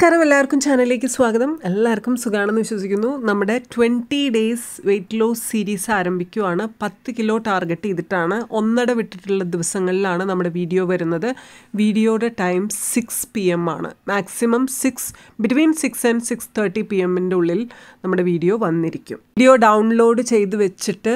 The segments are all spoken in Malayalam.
നമസ്കാരം എല്ലാവർക്കും ചാനലിലേക്ക് സ്വാഗതം എല്ലാവർക്കും സുഖമാണെന്ന് വിശ്വസിക്കുന്നു നമ്മുടെ twenty days weight loss series ആരംഭിക്കുവാണ് പത്ത് കിലോ ടാർഗറ്റ് ചെയ്തിട്ടാണ് ഒന്നട വിട്ടിട്ടുള്ള ദിവസങ്ങളിലാണ് നമ്മുടെ വീഡിയോ വരുന്നത് വീഡിയോയുടെ ടൈം സിക്സ് പി എം ആണ് maximum six between six and six thirty P എമ്മിൻ്റെ ഉള്ളിൽ നമ്മുടെ വീഡിയോ വന്നിരിക്കും വീഡിയോ ഡൗൺലോഡ് ചെയ്ത് വെച്ചിട്ട്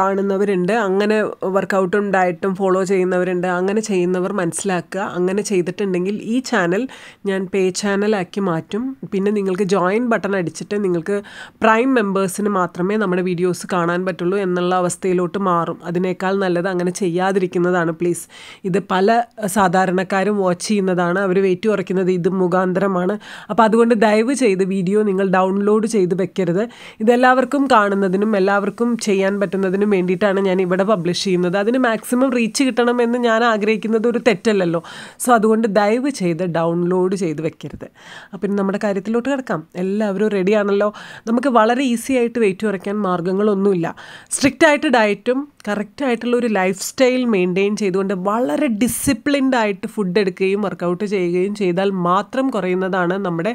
കാണുന്നവരുണ്ട് അങ്ങനെ വർക്കൗട്ടും ഡയറ്റും ഫോളോ ചെയ്യുന്നവരുണ്ട് അങ്ങനെ ചെയ്യുന്നവർ മനസ്സിലാക്കുക അങ്ങനെ ചെയ്തിട്ടുണ്ടെങ്കിൽ ഈ ചാനൽ ഞാൻ പേ ചാനൽ ചാനലാക്കി മാറ്റും പിന്നെ നിങ്ങൾക്ക് ജോയിൻ ബട്ടൺ അടിച്ചിട്ട് നിങ്ങൾക്ക് പ്രൈം മെമ്പേഴ്സിന് മാത്രമേ നമ്മുടെ വീഡിയോസ് കാണാൻ പറ്റുള്ളൂ എന്നുള്ള അവസ്ഥയിലോട്ട് മാറും അതിനേക്കാൾ നല്ലത് അങ്ങനെ ചെയ്യാതിരിക്കുന്നതാണ് പ്ലീസ് ഇത് പല സാധാരണക്കാരും വാച്ച് ചെയ്യുന്നതാണ് അവർ വെയിറ്റ് കുറയ്ക്കുന്നത് ഇത് മുഖാന്തരമാണ് അപ്പോൾ അതുകൊണ്ട് ദയവ് ചെയ്ത് വീഡിയോ നിങ്ങൾ ഡൗൺലോഡ് ചെയ്ത് വെക്കരുത് ഇതെല്ലാവർക്കും കാണുന്നതിനും എല്ലാവർക്കും ചെയ്യാൻ പറ്റുന്നതിനും വേണ്ടിയിട്ടാണ് ഞാൻ ഇവിടെ പബ്ലിഷ് ചെയ്യുന്നത് അതിന് മാക്സിമം റീച്ച് കിട്ടണമെന്ന് ഞാൻ ആഗ്രഹിക്കുന്നത് ഒരു തെറ്റല്ലല്ലോ സോ അതുകൊണ്ട് ദയവ് ചെയ്ത് ഡൗൺലോഡ് ചെയ്ത് വെക്കരുത് അപ്പം നമ്മുടെ കാര്യത്തിലോട്ട് കിടക്കാം എല്ലാവരും റെഡിയാണല്ലോ നമുക്ക് വളരെ ഈസി ആയിട്ട് വെയിറ്റ് കുറയ്ക്കാൻ മാർഗ്ഗങ്ങളൊന്നുമില്ല സ്ട്രിക്റ്റ് ആയിട്ട് ഡയറ്റും കറക്റ്റായിട്ടുള്ള ഒരു ലൈഫ് സ്റ്റൈൽ മെയിൻറ്റെയിൻ ചെയ്തുകൊണ്ട് വളരെ ഡിസിപ്ലിൻഡായിട്ട് ആയിട്ട് ഫുഡ് എടുക്കുകയും വർക്കൗട്ട് ചെയ്യുകയും ചെയ്താൽ മാത്രം കുറയുന്നതാണ് നമ്മുടെ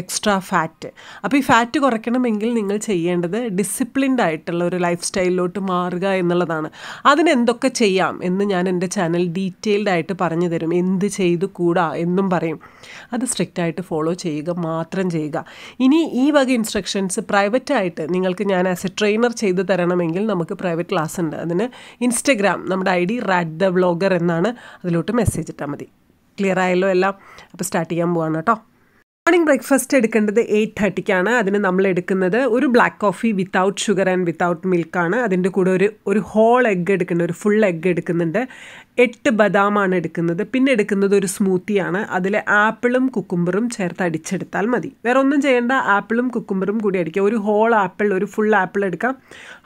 എക്സ്ട്രാ ഫാറ്റ് അപ്പോൾ ഈ ഫാറ്റ് കുറയ്ക്കണമെങ്കിൽ നിങ്ങൾ ചെയ്യേണ്ടത് ഡിസിപ്ലിൻഡ് ആയിട്ടുള്ള ഒരു ലൈഫ് സ്റ്റൈലിലോട്ട് മാറുക എന്നുള്ളതാണ് അതിനെന്തൊക്കെ ചെയ്യാം എന്ന് ഞാൻ എൻ്റെ ചാനൽ ഡീറ്റെയിൽഡ് ആയിട്ട് പറഞ്ഞു തരും എന്ത് ചെയ്തു കൂടാ എന്നും പറയും അത് സ്ട്രിക്റ്റ് ആയിട്ട് ഫോളോ ചെയ്യുക മാത്രം ചെയ്യുക ഇനി ഈ വക ഇൻസ്ട്രക്ഷൻസ് പ്രൈവറ്റായിട്ട് നിങ്ങൾക്ക് ഞാൻ ആസ് എ ട്രെയിനർ ചെയ്ത് തരണമെങ്കിൽ നമുക്ക് പ്രൈവറ്റ് ക്ലാസ് ഉണ്ട് അതിന് ഇൻസ്റ്റഗ്രാം നമ്മുടെ I D rat the vlogger എന്നാണ് അതിലോട്ട് മെസ്സേജ് ഇട്ടാൽ മതി ക്ലിയർ ആയല്ലോ എല്ലാം അപ്പോൾ സ്റ്റാർട്ട് ചെയ്യാൻ പോവാണ് കേട്ടോ മോർണിംഗ് ബ്രേക്ക്ഫാസ്റ്റ് എടുക്കേണ്ടത് എയ്റ്റ് തേർട്ടിക്കാണ് അതിന് നമ്മൾ എടുക്കുന്നത് ഒരു black coffee without sugar and without മിൽക്കാണ് അതിൻ്റെ കൂടെ ഒരു ഒരു ഹോൾ എഗ്ഗ് എടുക്കുന്നുണ്ട് ഒരു ഫുൾ എഗ്ഗ് എടുക്കുന്നുണ്ട് എട്ട് ബദാമാണ് എടുക്കുന്നത് പിന്നെ എടുക്കുന്നത് ഒരു സ്മൂത്തിയാണ് അതിൽ ആപ്പിളും കുക്കുംബറും ചേർത്ത് അടിച്ചെടുത്താൽ മതി വേറെ ഒന്നും ചെയ്യേണ്ട ആപ്പിളും കുക്കുംബറും കൂടി അടിക്കുക ഒരു ഹോൾ ആപ്പിൾ ഒരു ഫുൾ ആപ്പിൾ എടുക്കാം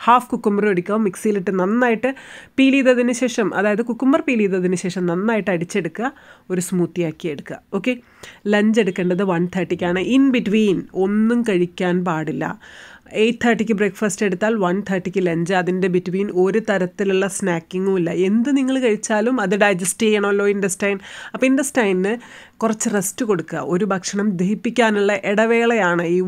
ഹാഫ് കുക്കുംബറും എടുക്കുക മിക്സിയിലിട്ട് നന്നായിട്ട് പീൽ ചെയ്തതിന് ശേഷം അതായത് കുക്കുംബർ പീൽ ചെയ്തതിന് ശേഷം നന്നായിട്ട് അടിച്ചെടുക്കുക ഒരു സ്മൂത്തിയാക്കി എടുക്കുക ഓക്കെ ലഞ്ച് എടുക്കേണ്ടത് വൺ തേർട്ടിക്കാണ് ഇൻ ബിറ്റ്വീൻ ഒന്നും കഴിക്കാൻ പാടില്ല എയ്റ്റ് തേർട്ടിക്ക് ബ്രേക്ക്ഫാസ്റ്റ് എടുത്താൽ വൺ തേർട്ടിക്ക് ലഞ്ച് അതിൻ്റെ ബിറ്റ്വീൻ ഒരു തരത്തിലുള്ള സ്നാക്കിങ്ങും ഇല്ല എന്ത് നിങ്ങൾ കഴിച്ചാലും അത് ഡൈജസ്റ്റ് ചെയ്യണമല്ലോ ഇൻഡസ്റ്റൈൻ അപ്പോൾ ഇൻഡസ്റ്റൈനിന് കുറച്ച് റെസ്റ്റ് കൊടുക്കുക ഒരു ഭക്ഷണം ദഹിപ്പിക്കാനുള്ള ഇടവേളയാണ് ഈ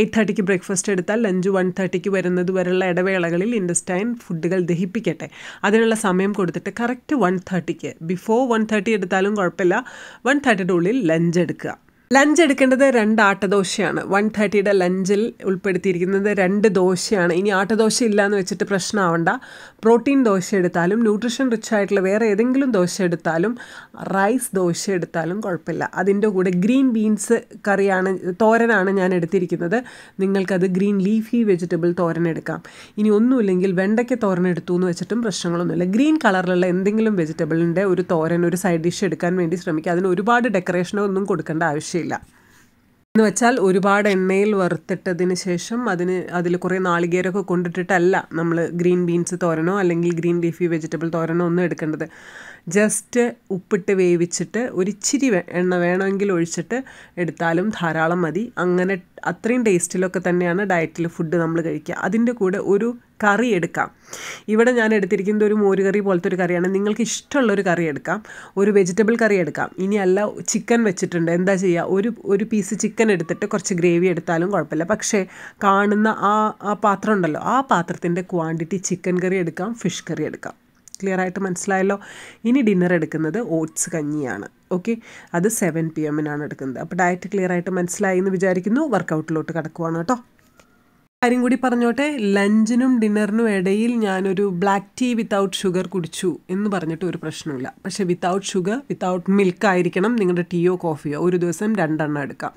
എയ്റ്റ് തേർട്ടിക്ക് ബ്രേക്ക്ഫാസ്റ്റ് എടുത്താൽ ലഞ്ച് വൺ തേർട്ടിക്ക് വരുന്നത് വരെയുള്ള ഇടവേളകളിൽ ഇൻഡസ്റ്റൈൻ ഫുഡുകൾ ദഹിപ്പിക്കട്ടെ അതിനുള്ള സമയം കൊടുത്തിട്ട് കറക്റ്റ് വൺ തേർട്ടിക്ക് ബിഫോർ വൺ തേർട്ടി എടുത്താലും കുഴപ്പമില്ല വൺ തേർട്ടിയുടെ ഉള്ളിൽ ലഞ്ച് എടുക്കുക ലഞ്ച് എടുക്കേണ്ടത് രണ്ട് ആട്ടദോശയാണ് വൺ തേർട്ടിയുടെ ലഞ്ചിൽ ഉൾപ്പെടുത്തിയിരിക്കുന്നത് രണ്ട് ദോശയാണ് ഇനി ആട്ടദോശ ഇല്ല എന്ന് വെച്ചിട്ട് പ്രശ്നമാവണ്ട പ്രോട്ടീൻ ദോശ എടുത്താലും ന്യൂട്രീഷൻ റിച്ച് ആയിട്ടുള്ള വേറെ ഏതെങ്കിലും ദോശ എടുത്താലും റൈസ് ദോശ എടുത്താലും കുഴപ്പമില്ല അതിൻ്റെ കൂടെ ഗ്രീൻ ബീൻസ് കറിയാണ് തോരനാണ് ഞാൻ എടുത്തിരിക്കുന്നത് നിങ്ങൾക്കത് ഗ്രീൻ ലീഫി വെജിറ്റബിൾ തോരൻ എടുക്കാം ഇനി ഒന്നുമില്ലെങ്കിൽ വെണ്ടയ്ക്ക തോരൻ എടുത്തു എന്ന് വെച്ചിട്ടും പ്രശ്നങ്ങളൊന്നുമില്ല ഗ്രീൻ കളറിലുള്ള എന്തെങ്കിലും വെജിറ്റബിളിൻ്റെ ഒരു തോരൻ ഒരു സൈഡ് ഡിഷ് എടുക്കാൻ വേണ്ടി ശ്രമിക്കുക അതിന് ഒരുപാട് ഡെക്കറേഷനോ ഒന്നും കൊടുക്കേണ്ട ആവശ്യം ആവശ്യമില്ല എന്ന് വെച്ചാൽ ഒരുപാട് എണ്ണയിൽ വറുത്തിട്ടതിന് ശേഷം അതിന് അതിൽ കുറേ നാളികേരമൊക്കെ കൊണ്ടിട്ടിട്ടല്ല നമ്മൾ ഗ്രീൻ ബീൻസ് തോരനോ അല്ലെങ്കിൽ ഗ്രീൻ ലീഫി വെജിറ്റബിൾ തോരനോ ഒന്നും എടുക്കേണ്ടത് ജസ്റ്റ് ഉപ്പിട്ട് വേവിച്ചിട്ട് ഒരിച്ചിരി എണ്ണ വേണമെങ്കിൽ ഒഴിച്ചിട്ട് എടുത്താലും ധാരാളം മതി അങ്ങനെ അത്രയും ടേസ്റ്റിലൊക്കെ തന്നെയാണ് ഡയറ്റിൽ ഫുഡ് നമ്മൾ കഴിക്കുക അതിൻ്റെ കൂടെ ഒരു കറി എടുക്കാം ഇവിടെ ഞാൻ എടുത്തിരിക്കുന്നത് ഒരു മോര് കറി പോലത്തെ ഒരു കറിയാണ് നിങ്ങൾക്ക് ഇഷ്ടമുള്ളൊരു കറി എടുക്കാം ഒരു വെജിറ്റബിൾ കറി എടുക്കാം ഇനിയല്ല ചിക്കൻ വെച്ചിട്ടുണ്ട് എന്താ ചെയ്യുക ഒരു ഒരു പീസ് ചിക്കൻ എടുത്തിട്ട് കുറച്ച് ഗ്രേവി എടുത്താലും കുഴപ്പമില്ല പക്ഷേ കാണുന്ന ആ ആ പാത്രം ഉണ്ടല്ലോ ആ പാത്രത്തിൻ്റെ ക്വാണ്ടിറ്റി ചിക്കൻ കറി എടുക്കാം ഫിഷ് കറി എടുക്കാം ക്ലിയർ ആയിട്ട് മനസ്സിലായല്ലോ ഇനി ഡിന്നർ എടുക്കുന്നത് ഓട്സ് കഞ്ഞിയാണ് ഓക്കെ അത് സെവൻ പി എമ്മിനാണ് എടുക്കുന്നത് അപ്പോൾ ഡയറ്റ് ക്ലിയർ ആയിട്ട് മനസ്സിലായി എന്ന് വിചാരിക്കുന്നു വർക്കൗട്ടിലോട്ട് കിടക്കുവാണ് കേട്ടോ കാര്യം കൂടി പറഞ്ഞോട്ടെ ലഞ്ചിനും ഡിന്നറിനും ഇടയിൽ ഞാനൊരു ബ്ലാക്ക് ടീ വിത്തൗട്ട് ഷുഗർ കുടിച്ചു എന്ന് പറഞ്ഞിട്ട് ഒരു പ്രശ്നമില്ല പക്ഷെ വിത്തൗട്ട് ഷുഗർ വിത്തൗട്ട് മിൽക്ക് ആയിരിക്കണം നിങ്ങളുടെ ടീയോ കോഫിയോ ഒരു ദിവസം രണ്ടെണ്ണം എടുക്കാം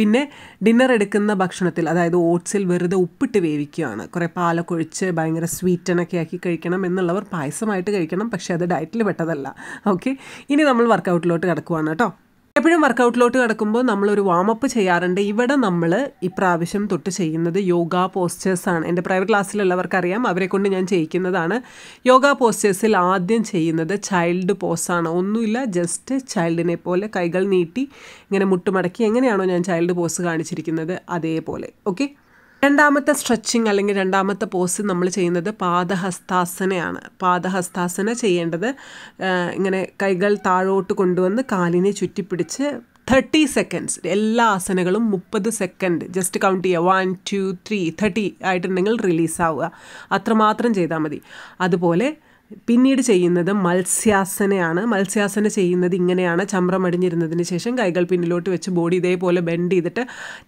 പിന്നെ ഡിന്നർ എടുക്കുന്ന ഭക്ഷണത്തിൽ അതായത് ഓട്സിൽ വെറുതെ ഉപ്പിട്ട് വേവിക്കുകയാണ് കുറേ പാലൊക്കെ ഒഴിച്ച് ഭയങ്കര സ്വീറ്റനൊക്കെ ആക്കി കഴിക്കണം എന്നുള്ളവർ പായസമായിട്ട് കഴിക്കണം പക്ഷേ അത് ഡയറ്റിൽ പെട്ടതല്ല ഓക്കെ ഇനി നമ്മൾ വർക്കൗട്ടിലോട്ട് കിടക്കുവാണ് കേട്ടോ എപ്പോഴും വർക്കൗട്ടിലോട്ട് കിടക്കുമ്പോൾ നമ്മളൊരു വാമപ്പ് ചെയ്യാറുണ്ട് ഇവിടെ നമ്മൾ ഇപ്രാവശ്യം തൊട്ട് ചെയ്യുന്നത് യോഗ പോസ്റ്റേഴ്സാണ് എൻ്റെ പ്രൈവറ്റ് ക്ലാസ്സിലുള്ളവർക്കറിയാം അവരെ കൊണ്ട് ഞാൻ ചെയ്യിക്കുന്നതാണ് യോഗ പോസ്റ്റേഴ്സിൽ ആദ്യം ചെയ്യുന്നത് ചൈൽഡ് പോസ്റ്റാണ് ഒന്നുമില്ല ജസ്റ്റ് ചൈൽഡിനെ പോലെ കൈകൾ നീട്ടി ഇങ്ങനെ മുട്ടുമടക്കി എങ്ങനെയാണോ ഞാൻ ചൈൽഡ് പോസ് കാണിച്ചിരിക്കുന്നത് അതേപോലെ ഓക്കെ രണ്ടാമത്തെ സ്ട്രെച്ചിങ് അല്ലെങ്കിൽ രണ്ടാമത്തെ പോസ് നമ്മൾ ചെയ്യുന്നത് പാദഹസ്താസനയാണ് പാദഹസ്താസന ചെയ്യേണ്ടത് ഇങ്ങനെ കൈകൾ താഴോട്ട് കൊണ്ടുവന്ന് കാലിനെ ചുറ്റിപ്പിടിച്ച് തേർട്ടി സെക്കൻഡ്സ് എല്ലാ ആസനകളും മുപ്പത് സെക്കൻഡ് ജസ്റ്റ് കൗണ്ട് ചെയ്യുക വൺ ടു ത്രീ തേർട്ടി ആയിട്ടുണ്ടെങ്കിൽ റിലീസാവുക അത്രമാത്രം ചെയ്താൽ മതി അതുപോലെ പിന്നീട് ചെയ്യുന്നത് മത്സ്യാസനയാണ് മത്സ്യാസന ചെയ്യുന്നത് ഇങ്ങനെയാണ് ചമ്രം അടിഞ്ഞിരുന്നതിന് ശേഷം കൈകൾ പിന്നിലോട്ട് വെച്ച് ബോഡി ഇതേപോലെ ബെൻഡ് ചെയ്തിട്ട്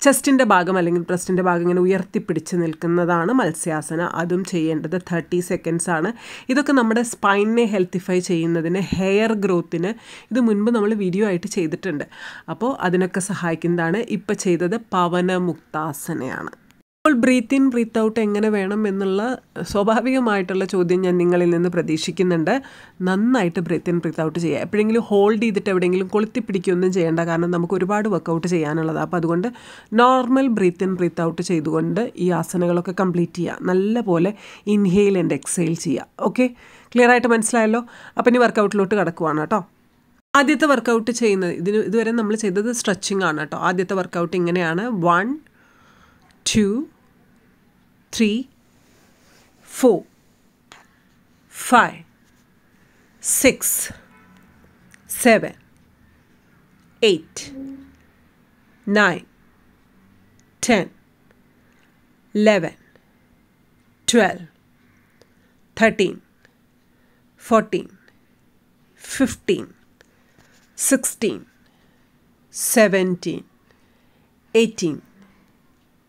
ചെസ്റ്റിൻ്റെ ഭാഗം അല്ലെങ്കിൽ ബ്രസ്റ്റിൻ്റെ ഭാഗം ഇങ്ങനെ ഉയർത്തിപ്പിടിച്ച് നിൽക്കുന്നതാണ് മത്സ്യാസന അതും ചെയ്യേണ്ടത് തേർട്ടി സെക്കൻഡ്സ് ആണ് ഇതൊക്കെ നമ്മുടെ സ്പൈനെ ഹെൽത്തിഫൈ ചെയ്യുന്നതിന് ഹെയർ ഗ്രോത്തിന് ഇത് മുൻപ് നമ്മൾ വീഡിയോ ആയിട്ട് ചെയ്തിട്ടുണ്ട് അപ്പോൾ അതിനൊക്കെ സഹായിക്കുന്നതാണ് ഇപ്പോൾ ചെയ്തത് പവനമുക്താസനയാണ് ഇപ്പോൾ ബ്രീത്ത് ഇൻ ബ്രീത്ത് ഔട്ട് എങ്ങനെ വേണം എന്നുള്ള സ്വാഭാവികമായിട്ടുള്ള ചോദ്യം ഞാൻ നിങ്ങളിൽ നിന്ന് പ്രതീക്ഷിക്കുന്നുണ്ട് നന്നായിട്ട് ബ്രീത്ത് ഇൻ ബ്രീത്ത് ഔട്ട് ചെയ്യുക എപ്പോഴെങ്കിലും ഹോൾഡ് ചെയ്തിട്ട് എവിടെയെങ്കിലും കൊളുത്തിപ്പിടിക്കുകയൊന്നും ചെയ്യേണ്ട കാരണം നമുക്ക് ഒരുപാട് വർക്കൗട്ട് ചെയ്യാനുള്ളതാണ് അപ്പോൾ അതുകൊണ്ട് normal breathe in breathe out ചെയ്തുകൊണ്ട് ഈ ആസനകളൊക്കെ കംപ്ലീറ്റ് ചെയ്യുക നല്ലപോലെ ഇൻഹെയിൽ ആൻഡ് എക്സെയിൽ ചെയ്യുക ഓക്കെ ക്ലിയർ ആയിട്ട് മനസ്സിലായല്ലോ അപ്പം ഇനി വർക്കൗട്ടിലോട്ട് കിടക്കുവാണ് കേട്ടോ ആദ്യത്തെ വർക്കൗട്ട് ചെയ്യുന്നത് ഇതിന് ഇതുവരെ നമ്മൾ ചെയ്തത് സ്ട്രെച്ചിങ് ആണ് കേട്ടോ ആദ്യത്തെ വർക്കൗട്ട് ഇങ്ങനെയാണ് one two, three, four, five, six, seven, eight, nine, ten, eleven, twelve, thirteen, fourteen, fifteen, sixteen, seventeen, eighteen.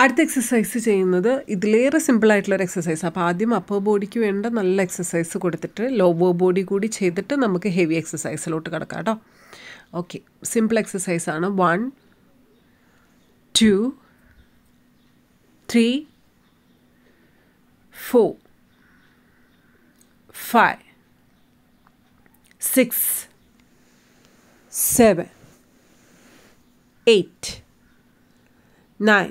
അടുത്ത എക്സസൈസ് ചെയ്യുന്നത് ഇതിലേറെ സിമ്പിളായിട്ടുള്ള ഒരു എക്സസൈസ് അപ്പോൾ ആദ്യം അപ്പർ ബോഡിക്ക് വേണ്ട നല്ല എക്സസൈസ് കൊടുത്തിട്ട് ലോവർ ബോഡി കൂടി ചെയ്തിട്ട് നമുക്ക് ഹെവി എക്സസൈസിലോട്ട് കിടക്കാം കേട്ടോ ഓക്കെ സിമ്പിൾ എക്സസൈസ് ആണ് one two three four five six seven eight nine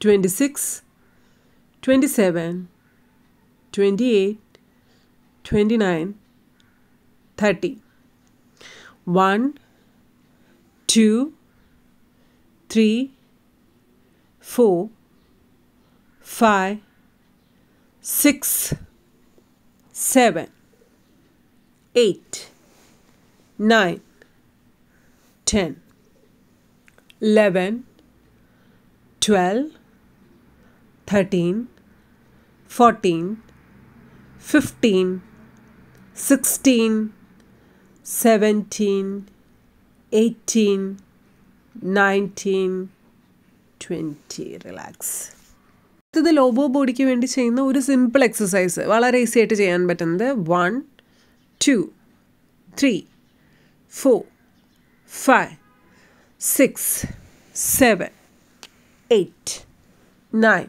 26, 27, 28, 29, 30. 1, 2, 3, 4, 5, 6, 7, 8, 9, 10, 11, 12, 13, 14, 15, 16, 17, 18, 19, 20. Relax ഇത് ലോബോ ബോഡിക്ക് വേണ്ടി ചെയ്യുന്ന ഒരു സിമ്പിൾ എക്സസൈസ് വളരെ ഈസി ആയിട്ട് ചെയ്യാൻ പറ്റുന്നത് one two three four five six seven eight nine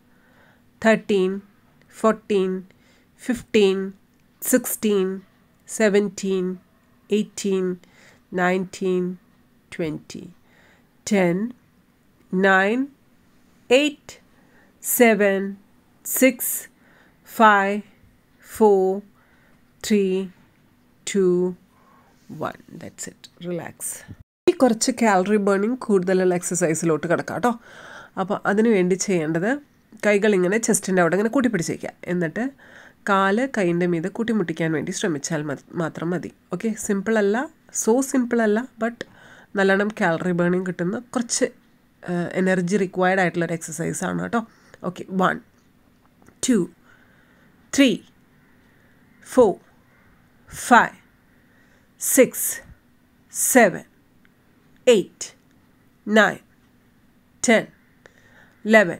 13, 14, 15, 16, 17, 18, 19, 20. 10, 9, 8, 7, 6, 5, 4, 3, 2, 1. That's it. Relax. ഈ കുറച്ച് കാലറി ബേണിംഗ് കൂടുതലുള്ള എക്സസൈസിലോട്ട് കിടക്കാം കേട്ടോ അപ്പോൾ അതിനുവേണ്ടി ചെയ്യേണ്ടത് കൈകൾ ഇങ്ങനെ ചെസ്റ്റിൻ്റെ അവിടെ ഇങ്ങനെ കൂട്ടിപ്പിടിച്ച് വയ്ക്കുക എന്നിട്ട് കാല് കൈൻ്റെ മീതെ കൂട്ടിമുട്ടിക്കാൻ വേണ്ടി ശ്രമിച്ചാൽ മാത്രം മതി ഓക്കെ സിമ്പിളല്ല സോ സിമ്പിളല്ല ബട്ട് നല്ലോണം കാലറി ബേണിങ് കിട്ടുന്ന കുറച്ച് എനർജി റിക്വയർഡ് ആയിട്ടുള്ള ഒരു എക്സസൈസ് ആണ് കേട്ടോ okay one two three four five six seven eight nine ten eleven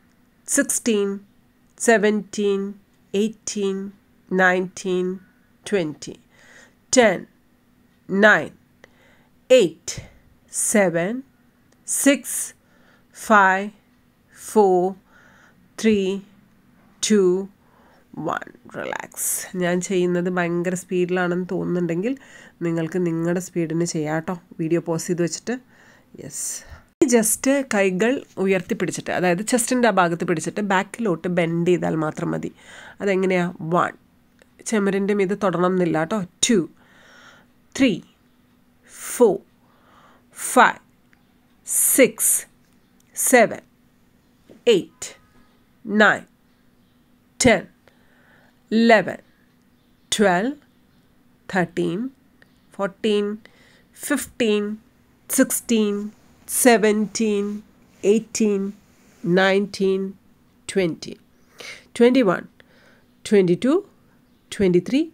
16, 17, 18, 19, 20. 10, 9, 8, 7, 6, 5, 4, 3, 2, one relax ഞാൻ ചെയ്യുന്നത് ഭയങ്കര സ്പീഡിലാണെന്ന് തോന്നുന്നുണ്ടെങ്കിൽ നിങ്ങൾക്ക് നിങ്ങളുടെ സ്പീഡിന് ചെയ്യാം കേട്ടോ വീഡിയോ പോസ് ചെയ്ത് വെച്ചിട്ട് യെസ് ജസ്റ്റ് കൈകൾ ഉയർത്തിപ്പിടിച്ചിട്ട് അതായത് ചെസ്റ്റിൻ്റെ ആ ഭാഗത്ത് പിടിച്ചിട്ട് ബാക്കിലോട്ട് ബെൻഡ് ചെയ്താൽ മാത്രം മതി അതെങ്ങനെയാണ് വൺ ചെമരിൻ്റെ മീത് തൊടണം എന്നില്ല കേട്ടോ two three four five six seven eight nine ten eleven twelve thirteen fourteen fifteen sixteen 17, 18, 19, 20, 21, 22, 23,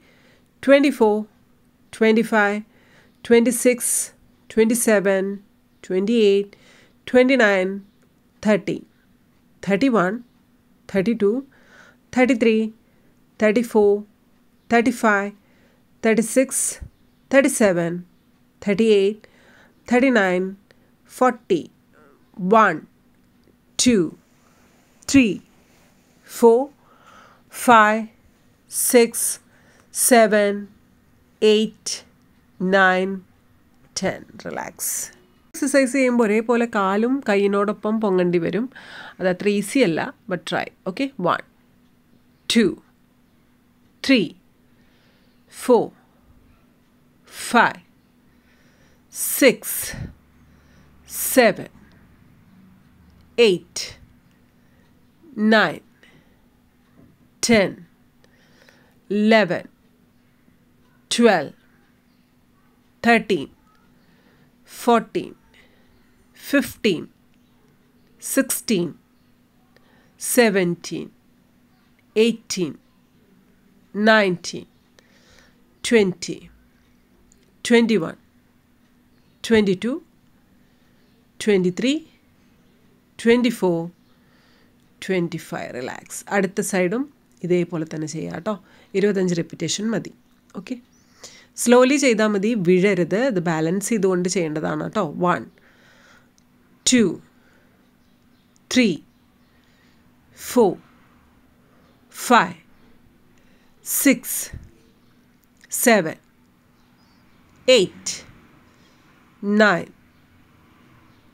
24, 25, 26, 27, 28, 29, 30, 31, 32, 33, 34, 35, 36, 37, 38, 39, forty one two three four five six seven eight nine ten relax exercise ചെയ്യുമ്പോൾ ഒരേപോലെ കാലും കൈയിനോടൊപ്പം പൊങ്ങേണ്ടി വരും അത് അത്ര ഈസി അല്ല but try okay one two three four five six seven, eight, nine, ten, eleven, twelve, thirteen, fourteen, fifteen, sixteen, seventeen, eighteen, nineteen, twenty, twenty-one, twenty-two. Twenty twenty four twenty five relax അടുത്ത സൈഡും ഇതേപോലെ തന്നെ ചെയ്യാം കേട്ടോ ഇരുപത്തഞ്ച് റെപ്പിറ്റേഷൻ മതി ഓക്കെ സ്ലോലി ചെയ്താൽ മതി വിഴരുത് ഇത് ബാലൻസ് ചെയ്തുകൊണ്ട് ചെയ്യേണ്ടതാണ് കേട്ടോ one two three four five six seven eight nine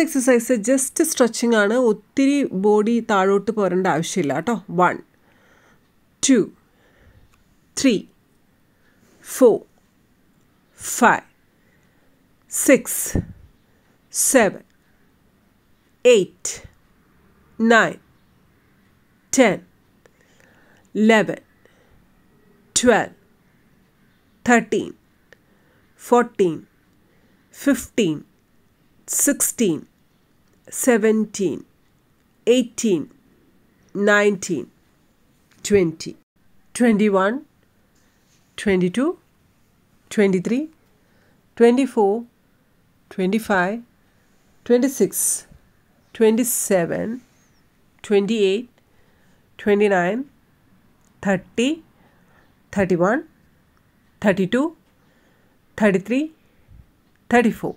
exercise just stretching ആണ് ഒത്തിരി ബോഡി താഴോട്ട് പോരേണ്ട ആവശ്യമില്ല കേട്ടോ one two three four five six seven eight nine ten eleven twelve thirteen fourteen fifteen 16, 17, 18, 19, 20, 21, 22, 23, 24, 25, 26, 27, 28, 29, 30, 31, 32, 33, 34.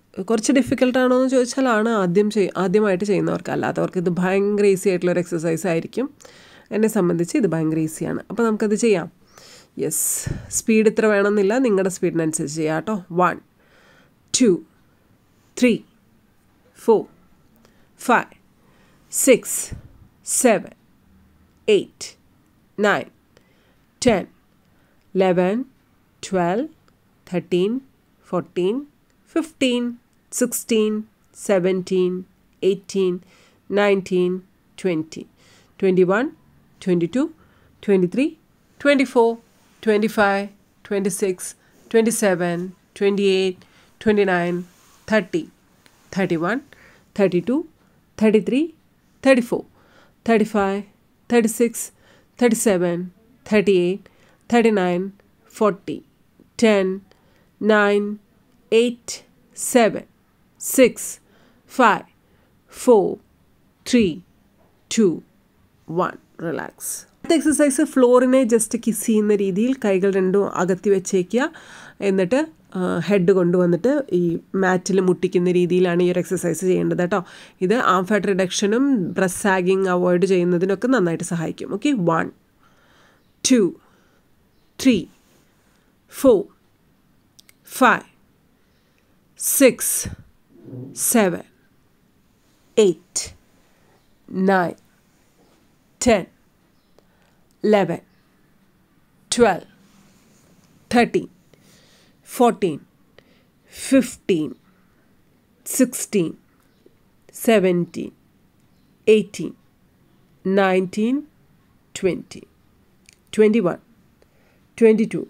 കുറച്ച് ഡിഫിക്കൽട്ടാണോ എന്ന് ചോദിച്ചാൽ ആണ് ആദ്യം ചെയ് ആദ്യമായിട്ട് ചെയ്യുന്നവർക്ക് അല്ലാത്തവർക്ക് ഇത് ഭയങ്കര ഈസി ആയിട്ടുള്ളൊരു എക്സസൈസ് ആയിരിക്കും എന്നെ സംബന്ധിച്ച് ഇത് ഭയങ്കര ഈസിയാണ് അപ്പോൾ നമുക്കത് ചെയ്യാം യെസ് സ്പീഡ് ഇത്ര വേണമെന്നില്ല നിങ്ങളുടെ സ്പീഡിനനുസരിച്ച് ചെയ്യാം കേട്ടോ one two three four five six seven eight nine ten eleven twelve thirteen fourteen fifteen 16, 17, 18, 19, 20, 21, 22, 23, 24, 25, 26, 27, 28, 29, 30, 31, 32, 33, 34, 35, 36, 37, 38, 39, 40, 10, 9, 8, 7, six, five, four, three, two, one. Relax അടുത്ത എക്സസൈസ് ഫ്ലോറിനെ ജസ്റ്റ് കിസ് ചെയ്യുന്ന രീതിയിൽ കൈകൾ രണ്ടും അകത്തി വെച്ചേക്കുക എന്നിട്ട് ഹെഡ് കൊണ്ടുവന്നിട്ട് ഈ മാറ്റിൽ മുട്ടിക്കുന്ന രീതിയിലാണ് ഈ ഒരു എക്സസൈസ് ചെയ്യേണ്ടത് കേട്ടോ ഇത് ആം ഫാറ്റ് റിഡക്ഷനും ബ്രസ് സാഗിങ് അവോയ്ഡ് ചെയ്യുന്നതിനൊക്കെ നന്നായിട്ട് സഹായിക്കും okay one two three four five six seven, eight, nine, ten, eleven, twelve, thirteen, fourteen, fifteen, sixteen, seventeen, eighteen, nineteen, twenty, twenty-one, twenty-two,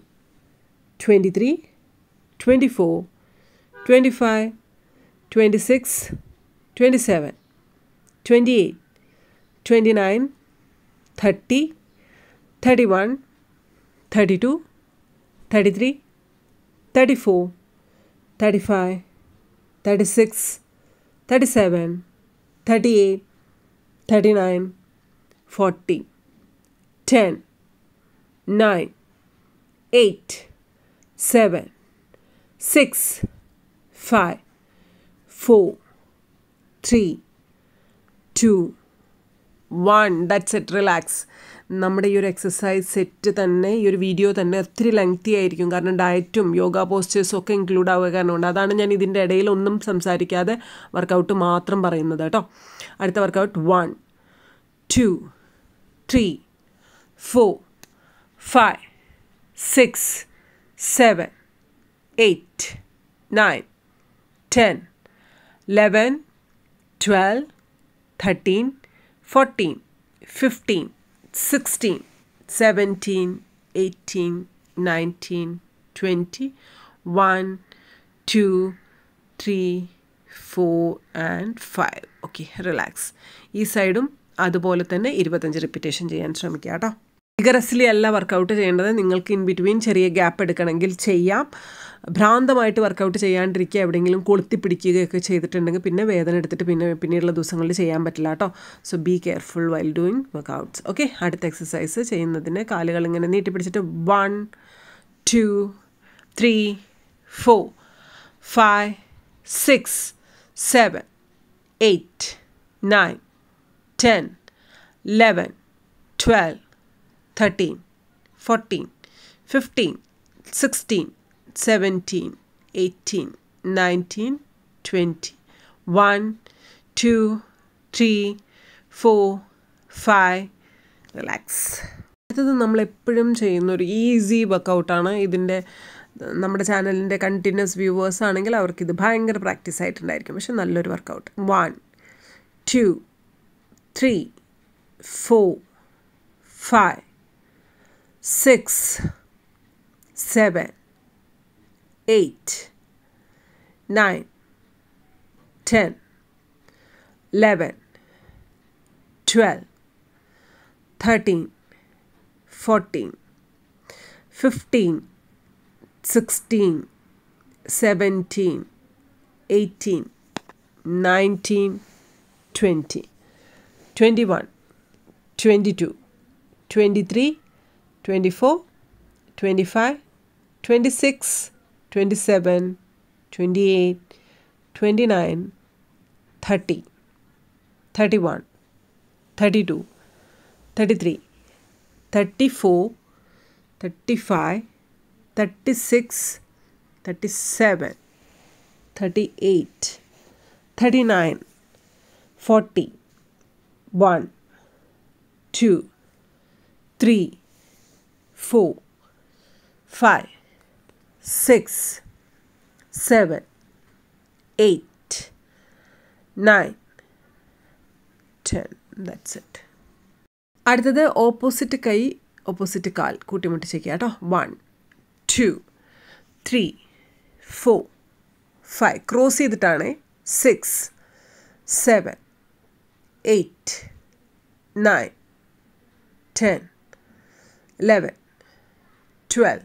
twenty-three, twenty-four, twenty-five. 26, 27, 28, 29, 30, 31, 32, 33, 34, 35, 36, 37, 38, 39, 40, 10, 9, 8, 7, 6, 5, four three two one that's it relax നമ്മുടെ ഈ ഒരു എക്സസൈസ് സെറ്റ് തന്നെ ഈ ഒരു വീഡിയോ തന്നെ ഒത്തിരി ലെങ്തി ആയിരിക്കും കാരണം ഡയറ്റും യോഗ പോസ്റ്റേഴ്സും ഒക്കെ ഇൻക്ലൂഡ് ആവുക കാരണമുണ്ട് അതാണ് ഞാൻ ഇതിൻ്റെ ഇടയിൽ ഒന്നും സംസാരിക്കാതെ വർക്കൗട്ട് മാത്രം പറയുന്നത് കേട്ടോ അടുത്ത workout one two three four five six seven eight nine ten 11, 12, 13, 14, 15, 16, 17, 18, 19, 20, 1, 2, 3, 4 and 5 okay relax ഈ സൈഡും അതുപോലെ തന്നെ ഇരുപത്തഞ്ച് റിപ്പീറ്റേഷൻ ചെയ്യാൻ ശ്രമിക്കുക കേട്ടോ വിഗറസ്ലി അല്ല വർക്കൗട്ട് ചെയ്യേണ്ടത് നിങ്ങൾക്ക് ഇൻ ബിറ്റ്വീൻ ചെറിയ ഗ്യാപ്പ് എടുക്കണമെങ്കിൽ ചെയ്യാം ഭ്രാന്തമായിട്ട് വർക്കൗട്ട് ചെയ്യാണ്ടിരിക്കുക എവിടെയെങ്കിലും കൊളുത്തി പിടിക്കുകയൊക്കെ ചെയ്തിട്ടുണ്ടെങ്കിൽ പിന്നെ വേദന എടുത്തിട്ട് പിന്നെ പിന്നീടുള്ള ദിവസങ്ങളിൽ ചെയ്യാൻ പറ്റില്ല കേട്ടോ so be careful while doing workouts okay അടുത്ത എക്സസൈസ് ചെയ്യുന്നതിന് കാലുകൾ ഇങ്ങനെ നീട്ടി പിടിച്ചിട്ട് one two three four five six seven eight nine ten eleven twelve thirteen fourteen fifteen sixteen 17, 18, 19, 20. 1, 2, 3, 4, 5. Relax അടുത്തത് നമ്മൾ എപ്പോഴും ചെയ്യുന്ന ഒരു ഈസി വർക്കൗട്ടാണ് ഇതിൻ്റെ നമ്മുടെ ചാനലിൻ്റെ കണ്ടിന്യൂസ് വ്യൂവേഴ്സ് ആണെങ്കിൽ അവർക്കിത് ഭയങ്കര പ്രാക്ടീസ് ആയിട്ടുണ്ടായിരിക്കും പക്ഷെ നല്ലൊരു workout one two three four five six seven 8, 9, 10, 11, 12, 13, 14, 15, 16, 17, 18, 19, 20, 21, 22, 23, 24, 25, 26, 27, 28, 29, 30, 31, 32, 33, 34, 35, 36, 37, 38, 39, 40, 1, 2, 3, 4, 5, six, seven, eight, nine, ten. That's it. അടുത്തത് ഓപ്പോസിറ്റ് കൈ ഓപ്പോസിറ്റ് കാൽ കൂട്ടിമുട്ടി ചെയ്യുക കേട്ടോ one two three four five cross ചെയ്തിട്ടാണ് six seven eight nine ten eleven twelve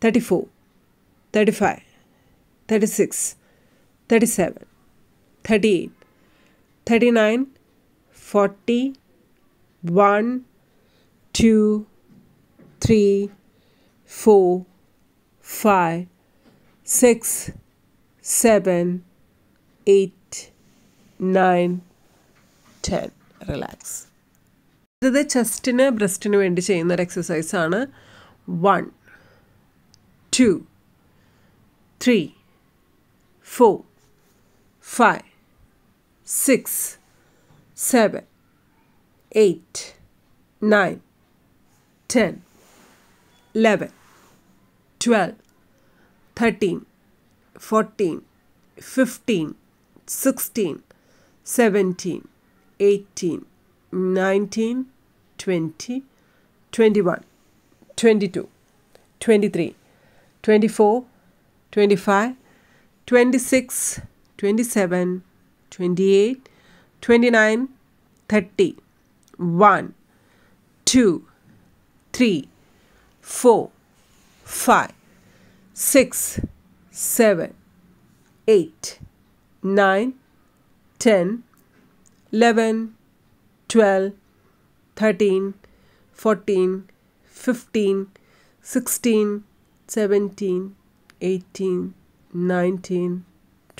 34, 35, 36, 37, 38, 39, 40, 1, 2, 3, 4, 5, 6, 7, 8, 9, 10. Relax ഇത് ചെസ്റ്റിന് ബ്രസ്റ്റിന് വേണ്ടി ചെയ്യുന്ന ഒരു എക്സസൈസാണ് one two, three, four, five, six, seven, eight, nine, ten, eleven, twelve, thirteen, fourteen, fifteen, sixteen, seventeen, eighteen, nineteen, twenty, twenty-one, twenty-two, twenty-three. 24, 25, 26, 27, 28, 29, 30, 1, 2, 3, 4, 5, 6, 7, 8, 9, 10, 11, 12, 13, 14, 15, 16, seventeen eighteen nineteen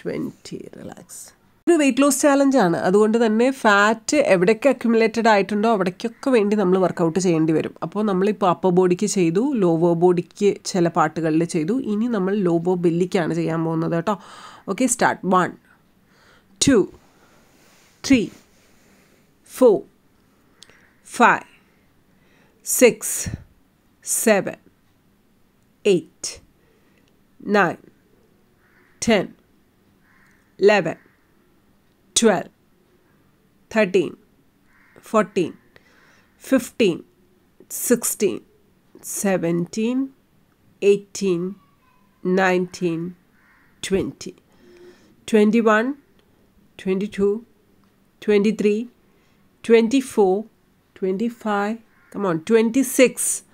twenty relax ഒരു വെയിറ്റ് ലോസ് ചാലഞ്ചാണ് അതുകൊണ്ട് തന്നെ ഫാറ്റ് എവിടെയൊക്കെ അക്യുമുലേറ്റഡ് ആയിട്ടുണ്ടോ അവിടേക്കൊക്കെ വേണ്ടി നമ്മൾ വർക്കൗട്ട് ചെയ്യേണ്ടി വരും അപ്പോൾ നമ്മളിപ്പോൾ അപ്പർ ബോഡിക്ക് ചെയ്തു ലോവർ ബോഡിക്ക് ചില പാട്ടുകളിൽ ചെയ്തു ഇനി നമ്മൾ ലോവർ ബെല്ലിക്കാണ് ചെയ്യാൻ പോകുന്നത് കേട്ടോ okay start one two three four five six seven eight, nine, ten, eleven, twelve, thirteen, fourteen, fifteen, sixteen, seventeen, eighteen, nineteen, twenty, twenty-one, twenty-two, twenty-three, twenty-four, twenty-five. come on, 26,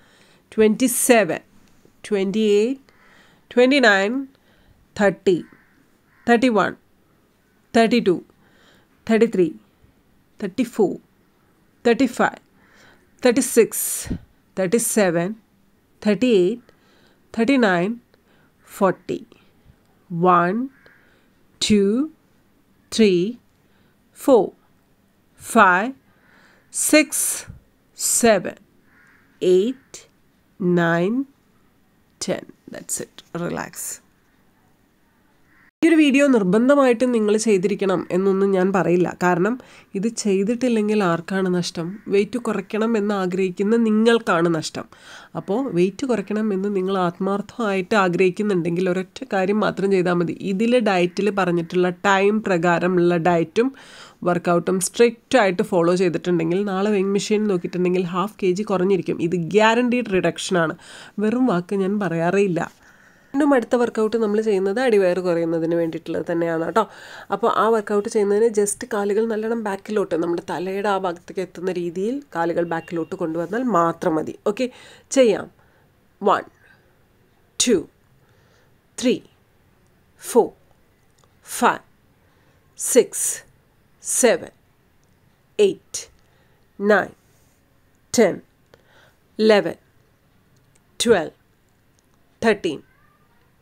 27, 28, 29, 30, 31, 32, 33, 34, 35, 36, 37, 38, 39, 40. 1, 2, 3, 4, 5, 6, 7, 8, 9, chin. That's it. Relax. ഈ ഒരു വീഡിയോ നിർബന്ധമായിട്ടും നിങ്ങൾ ചെയ്തിരിക്കണം എന്നൊന്നും ഞാൻ പറയില്ല കാരണം ഇത് ചെയ്തിട്ടില്ലെങ്കിൽ ആർക്കാണ് നഷ്ടം വെയിറ്റ് കുറയ്ക്കണം എന്ന് ആഗ്രഹിക്കുന്ന നിങ്ങൾക്കാണ് നഷ്ടം അപ്പോൾ വെയിറ്റ് കുറയ്ക്കണം എന്ന് നിങ്ങൾ ആത്മാർത്ഥമായിട്ട് ആഗ്രഹിക്കുന്നുണ്ടെങ്കിൽ ഒരൊറ്റ കാര്യം മാത്രം ചെയ്താൽ മതി ഇതിലെ ഡയറ്റിൽ പറഞ്ഞിട്ടുള്ള ടൈം പ്രകാരമുള്ള ഡയറ്റും വർക്കൗട്ടും സ്ട്രിക്റ്റ് ആയിട്ട് ഫോളോ ചെയ്തിട്ടുണ്ടെങ്കിൽ നാളെ വെയിങ് മെഷീൻ നോക്കിയിട്ടുണ്ടെങ്കിൽ ഹാഫ് കെ ജി കുറഞ്ഞിരിക്കും ഇത് ഗ്യാരണ്ടീഡ് റിഡക്ഷനാണ് വെറും വാക്ക് ഞാൻ പറയാറേ വീണ്ടും അടുത്ത വർക്കൗട്ട് നമ്മൾ ചെയ്യുന്നത് അടിവയർ കുറയുന്നതിന് വേണ്ടിയിട്ടുള്ളത് തന്നെയാണ് കേട്ടോ അപ്പോൾ ആ വർക്കൗട്ട് ചെയ്യുന്നതിന് ജസ്റ്റ് കാലുകൾ നല്ലോണം ബാക്കിലോട്ട് നമ്മുടെ തലയുടെ ആ ഭാഗത്തേക്ക് എത്തുന്ന രീതിയിൽ കാലുകൾ ബാക്കിലോട്ട് കൊണ്ടുവന്നാൽ മാത്രം മതി ഓക്കെ ചെയ്യാം one two three four five six seven eight nine ten eleven twelve 13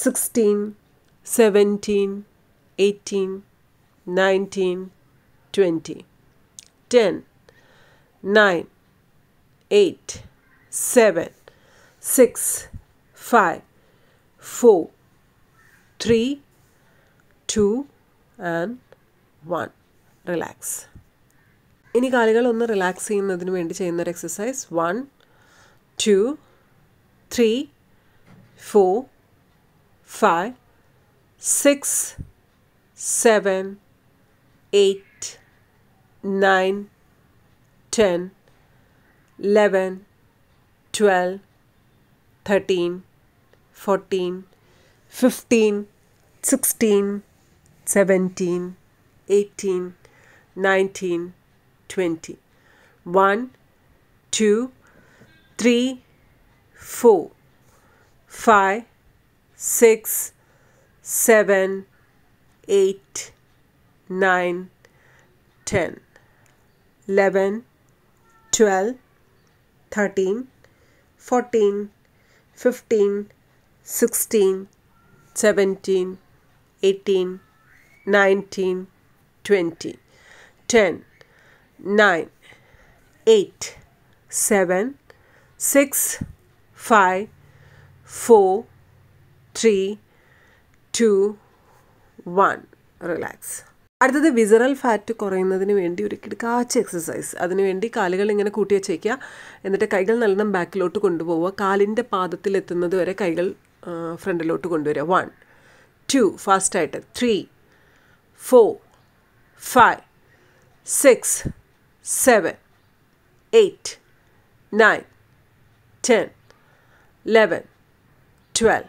16, 17, 18, 19, 20. 10, 9, 8, 7, 6, 5, 4, 3, 2, and one relax ഇനി കാലുകൾ ഒന്ന് റിലാക്സ് ചെയ്യുന്നതിന് വേണ്ടി ചെയ്യുന്ന ഒരു exercise one two three four five, six, seven, eight, nine, ten, eleven, twelve, thirteen, fourteen, fifteen, sixteen, seventeen, eighteen, nineteen, twenty. One, two, three, four, five. 6, 7, 8, 9, 10, 11, 12, 13, 14, 15, 16, 17, 18, 19, 20, 10, 9, 8, 7, 6, 5, 4, three two one relax അടുത്തത് വിസറൽ ഫാറ്റ് കുറയുന്നതിന് വേണ്ടി ഒരു കിടക്കാച്ച എക്സസൈസ് അതിനുവേണ്ടി കാലുകൾ ഇങ്ങനെ കൂട്ടി വെച്ചേക്കുക എന്നിട്ട് കൈകൾ നല്ലോണം ബാക്കിലോട്ട് കൊണ്ടുപോവുക കാലിൻ്റെ പാദത്തിൽ എത്തുന്നത് വരെ കൈകൾ ഫ്രണ്ടിലോട്ട് കൊണ്ടുവരിക വൺ ടു ഫാസ്റ്റായിട്ട് three four five six seven eight nine ten eleven twelve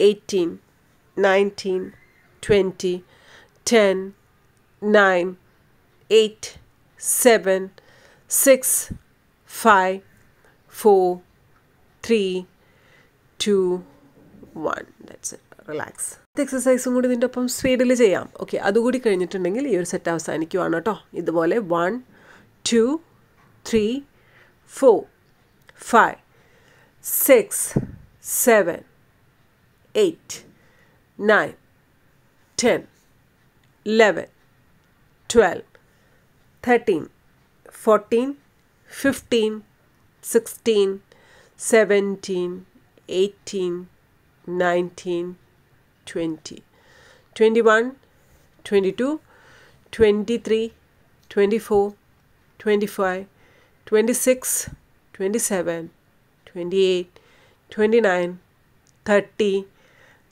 18, 19, 20, 10, 9, 8, 7, 6, 5, 4, 3, 2, 1. That's it. Relax. ഇത് എക്സസൈസും കൂടി ഇതിൻ്റെ ഒപ്പം സ്പീഡിൽ ചെയ്യാം ഓക്കെ അതുകൂടി കഴിഞ്ഞിട്ടുണ്ടെങ്കിൽ ഈ ഒരു സെറ്റ് അവസാനിക്കുവാണ് കേട്ടോ ഇതുപോലെ one two three four five six seven 8, 9, 10, 11, 12, 13, 14, 15, 16, 17, 18, 19, 20, 21, 22, 23, 24, 25, 26, 27, 28, 29, 30,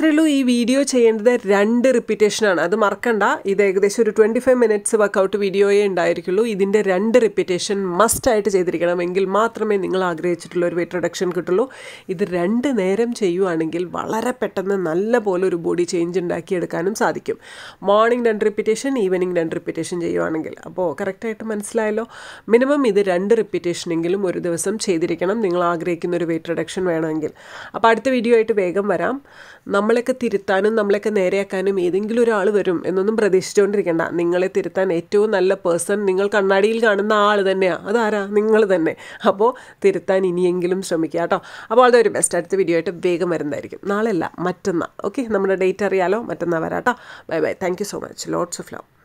മാത്രമേ ഈ വീഡിയോ ചെയ്യേണ്ടത് രണ്ട് റിപ്പീറ്റേഷനാണ് അത് മറക്കണ്ട ഇത് ഏകദേശം ഒരു ട്വൻറ്റി ഫൈവ് മിനിറ്റ്സ് വർക്കൗട്ട് വീഡിയോയേ ഉണ്ടായിരിക്കുള്ളൂ ഇതിൻ്റെ രണ്ട് റിപ്പീറ്റേഷൻ മസ്റ്റായിട്ട് ചെയ്തിരിക്കണം എങ്കിൽ മാത്രമേ നിങ്ങൾ ആഗ്രഹിച്ചിട്ടുള്ള ഒരു വെയിറ്റ് റിഡക്ഷൻ കിട്ടുള്ളൂ ഇത് രണ്ട് നേരം ചെയ്യുവാണെങ്കിൽ വളരെ പെട്ടെന്ന് നല്ല പോലെ ഒരു ബോഡി ചേഞ്ച് ഉണ്ടാക്കിയെടുക്കാനും സാധിക്കും മോർണിംഗ് രണ്ട് റിപ്പീറ്റേഷൻ ഈവനിങ് രണ്ട് റിപ്പീറ്റേഷൻ ചെയ്യുവാണെങ്കിൽ അപ്പോൾ കറക്റ്റായിട്ട് മനസ്സിലായല്ലോ മിനിമം ഇത് രണ്ട് റിപ്പീറ്റേഷനെങ്കിലും ഒരു ദിവസം ചെയ്തിരിക്കണം നിങ്ങൾ ആഗ്രഹിക്കുന്ന ഒരു വെയിറ്റ് റിഡക്ഷൻ വേണമെങ്കിൽ അപ്പോൾ അടുത്ത വീഡിയോ ആയിട്ട് വേഗം വരാം നമ്മളെയൊക്കെ തിരുത്താനും നമ്മളെയൊക്കെ നേരെയാക്കാനും ഏതെങ്കിലും ഒരാൾ വരും എന്നൊന്നും പ്രതീക്ഷിച്ചുകൊണ്ടിരിക്കേണ്ട നിങ്ങളെ തിരുത്താൻ ഏറ്റവും നല്ല പേഴ്സൺ നിങ്ങൾ കണ്ണാടിയിൽ കാണുന്ന ആൾ തന്നെയാണ് അതാരാ നിങ്ങൾ തന്നെ അപ്പോൾ തിരുത്താൻ ഇനിയെങ്കിലും ശ്രമിക്കുക കേട്ടോ അപ്പോൾ അത് ഒരു ബെസ്റ്റ് അടുത്ത വീഡിയോ ആയിട്ട് വേഗം വരുന്നതായിരിക്കും നാളെ അല്ല മറ്റന്നാൾ ഓക്കെ നമ്മുടെ ഡേറ്റ് അറിയാലോ മറ്റന്നാൾ വരാം കേട്ടോ bye bye thank so much lots of love